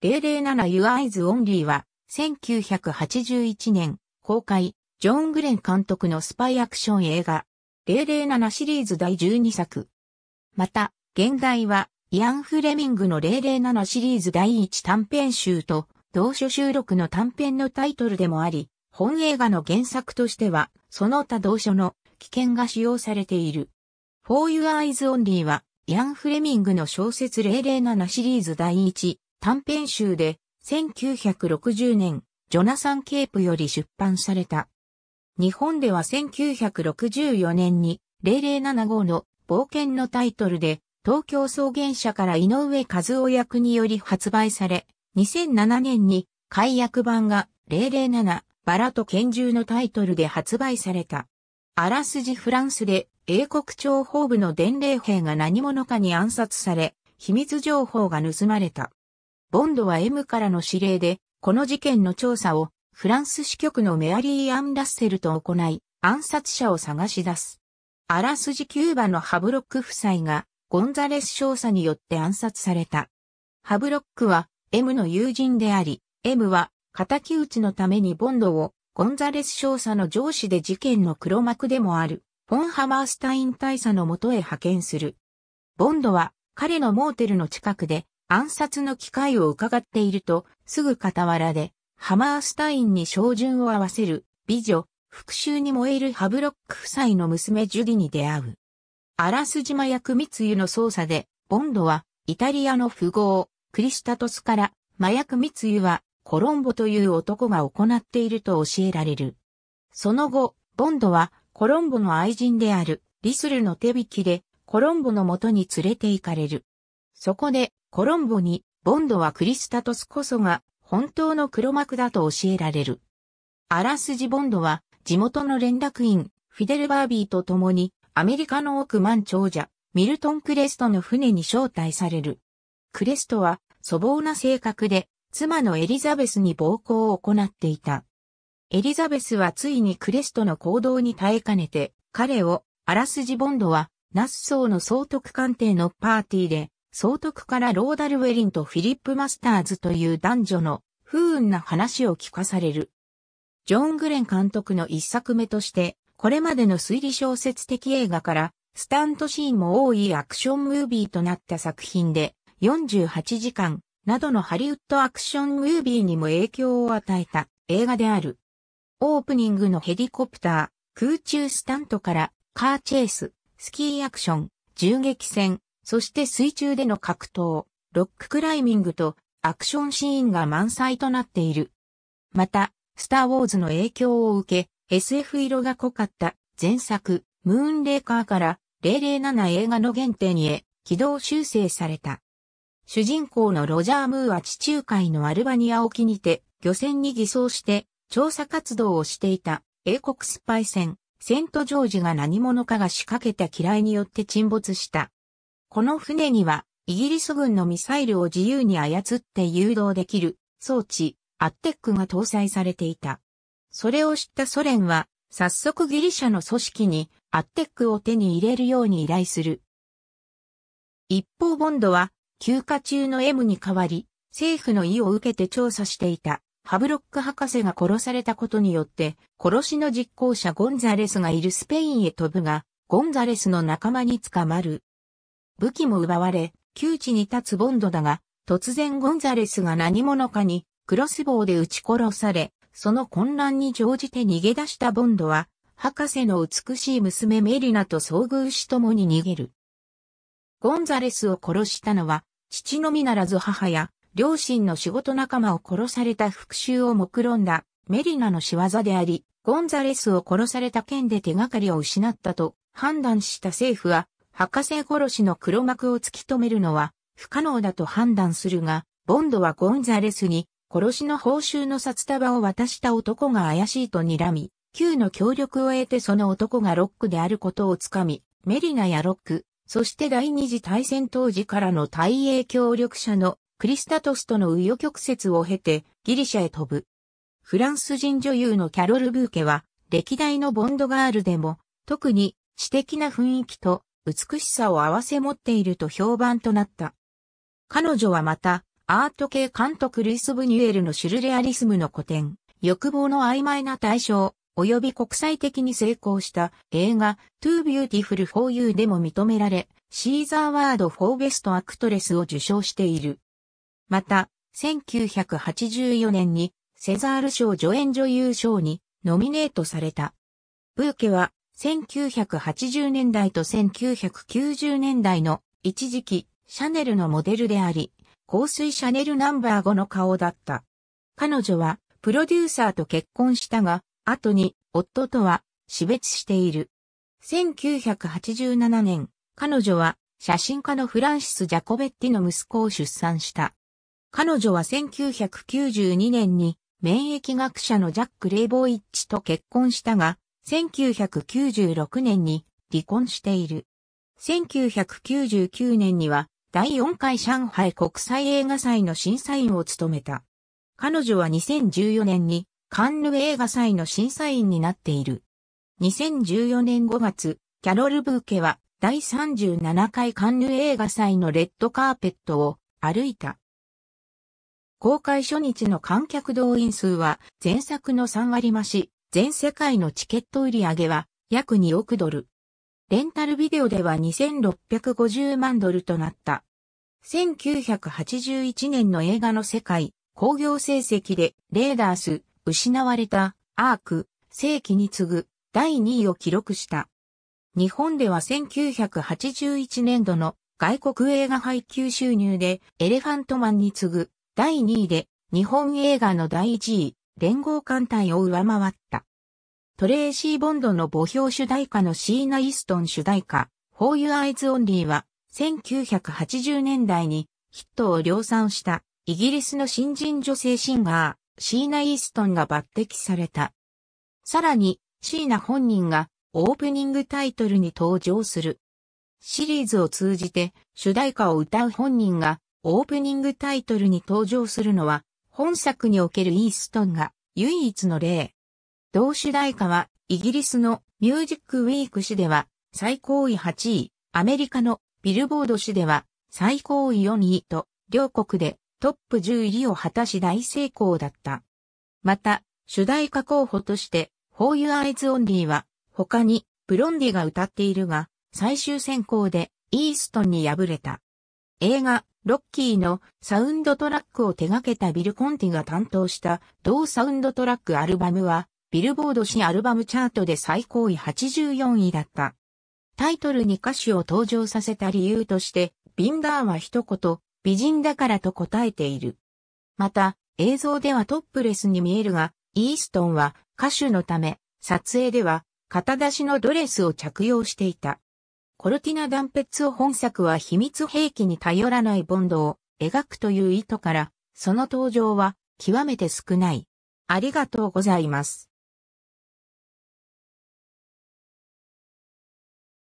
007ユアイズオンリーは、1981年、公開、ジョン・グレン監督のスパイアクション映画、007シリーズ第12作。また、現代は、イアン・フレミングの007シリーズ第1短編集と、同書収録の短編のタイトルでもあり、本映画の原作としては、その他同書の危険が使用されている。For Your Eyes Only は、イアン・フレミングの小説007シリーズ第1短編集で1960年、ジョナサン・ケープより出版された。日本では1964年に0075の冒険のタイトルで東京草原社から井上和夫役により発売され、2007年に解約版が007バラと拳銃のタイトルで発売された。あらすじフランスで英国諜報部の伝令兵が何者かに暗殺され、秘密情報が盗まれた。ボンドは M からの指令で、この事件の調査をフランス支局のメアリー・アン・ラッセルと行い、暗殺者を探し出す。あらすじキューバのハブロック夫妻が、ゴンザレス少佐によって暗殺された。ハブロックは M の友人であり、M は敵討ちのためにボンドをゴンザレス少佐の上司で事件の黒幕でもある、フォンハマースタイン大佐のもとへ派遣する。ボンドは彼のモーテルの近くで暗殺の機会を伺っていると、すぐ傍らで、ハマースタインに照準を合わせる、美女、復讐に燃えるハブロック夫妻の娘ジュディに出会う。あらすじ麻薬密輸の捜査で、ボンドは、イタリアの富豪、クリスタトスから、麻薬密輸は、コロンボという男が行っていると教えられる。その後、ボンドは、コロンボの愛人である、リスルの手引きで、コロンボの元に連れて行かれる。そこで、コロンボに、ボンドはクリスタトスこそが本当の黒幕だと教えられる。あらすじボンドは、地元の連絡員、フィデル・バービーと共に、アメリカの億万長者、ミルトン・クレストの船に招待される。クレストは、粗暴な性格で、妻のエリザベスに暴行を行っていた。エリザベスはついにクレストの行動に耐えかねて、彼を、あらすじボンドは、ナッソーの総督官邸のパーティーで、総督からローダル・ウェリンとフィリップ・マスターズという男女の不運な話を聞かされる。ジョン・グレン監督の一作目として、これまでの推理小説的映画から、スタントシーンも多いアクションムービーとなった作品で、48時間などのハリウッドアクションムービーにも影響を与えた映画である。オープニングのヘリコプター、空中スタントからカーチェイス、スキーアクション、銃撃戦、そして水中での格闘、ロッククライミングとアクションシーンが満載となっている。また、スター・ウォーズの影響を受け、SF 色が濃かった前作、ムーンレーカーから007映画の原点へ軌道修正された。主人公のロジャー・ムーは地中海のアルバニア沖にて漁船に偽装して調査活動をしていた英国スパイ船セント・ジョージが何者かが仕掛けた嫌いによって沈没した。この船には、イギリス軍のミサイルを自由に操って誘導できる装置、アッテックが搭載されていた。それを知ったソ連は、早速ギリシャの組織にアッテックを手に入れるように依頼する。一方ボンドは、休暇中の M に代わり、政府の意を受けて調査していた、ハブロック博士が殺されたことによって、殺しの実行者ゴンザレスがいるスペインへ飛ぶが、ゴンザレスの仲間に捕まる。武器も奪われ、窮地に立つボンドだが、突然ゴンザレスが何者かにクロスボウで撃ち殺され、その混乱に乗じて逃げ出したボンドは、博士の美しい娘メリナと遭遇し共に逃げる。ゴンザレスを殺したのは、父のみならず母や、両親の仕事仲間を殺された復讐を目論んだメリナの仕業であり、ゴンザレスを殺された件で手がかりを失ったと判断した政府は博士殺しの黒幕を突き止めるのは不可能だと判断するが、ボンドはゴンザレスに殺しの報酬の札束を渡した男が怪しいと睨み、Q の協力を得てその男がロックであることをつかみ、メリナやロック、そして第二次大戦当時からの大英協力者のクリスタトスとの紆余曲折を経てギリシャへ飛ぶ。フランス人女優のキャロル・ブーケは歴代のボンドガールでも特に知的な雰囲気と美しさを合わせ持っていると評判となった。彼女はまた、アート系監督ルイス・ブニュエルのシュルレアリスムの古典、欲望の曖昧な対象、及び国際的に成功した映画トゥー・ビューティフル・フォー・ユーでも認められ、シーザーワード・フォーベスト・アクトレスを受賞している。また、1984年にセザール賞助演女優賞にノミネートされた。ブーケは1980年代と1990年代の一時期、シャネルのモデルであり、香水シャネルナンバー5の顔だった。彼女は、プロデューサーと結婚したが、後に、夫とは、死別している。1987年、彼女は、写真家のフランシス・ジャコベッティの息子を出産した。彼女は1992年に、免疫学者のジャック・レイボイッチと結婚したが、1996年に離婚している。1999年には第4回上海国際映画祭の審査員を務めた。彼女は2014年にカンヌ映画祭の審査員になっている。2014年5月、キャロル・ブーケは第37回カンヌ映画祭のレッドカーペットを歩いた。公開初日の観客動員数は前作の3割増し、全世界のチケット売り上げは約2億ドル。レンタルビデオでは2650万ドルとなった。1981年の映画の世界、興行成績で、レーダース、失われた、アーク、世紀に次ぐ、第2位を記録した。日本では1981年度の外国映画配給収入で、エレファントマンに次ぐ、第2位で、日本映画の第1位、連合艦隊を上回った。トレーシー・ボンドの墓標主題歌のシーナ・イストン主題歌、For y o u Eyes Only は、1980年代にヒットを量産したイギリスの新人女性シンガー、シーナ・イーストンが抜擢された。さらに、シーナ本人がオープニングタイトルに登場する。シリーズを通じて主題歌を歌う本人がオープニングタイトルに登場するのは本作におけるイーストンが唯一の例。同主題歌はイギリスのミュージックウィーク誌では最高位8位、アメリカのビルボード誌では最高位4位と両国でトップ10入りを果たし大成功だった。また、主題歌候補として For y o u ズ・ Eyes Only は他にブロンディが歌っているが最終選考でイーストンに敗れた。映画ロッキーのサウンドトラックを手掛けたビル・コンティが担当した同サウンドトラックアルバムは、ビルボード新アルバムチャートで最高位84位だった。タイトルに歌手を登場させた理由として、ビンダーは一言、美人だからと答えている。また、映像ではトップレスに見えるが、イーストンは歌手のため、撮影では、肩出しのドレスを着用していた。コルティナ断筆を本作は秘密兵器に頼らないボンドを描くという意図から、その登場は極めて少ない。ありがとうございます。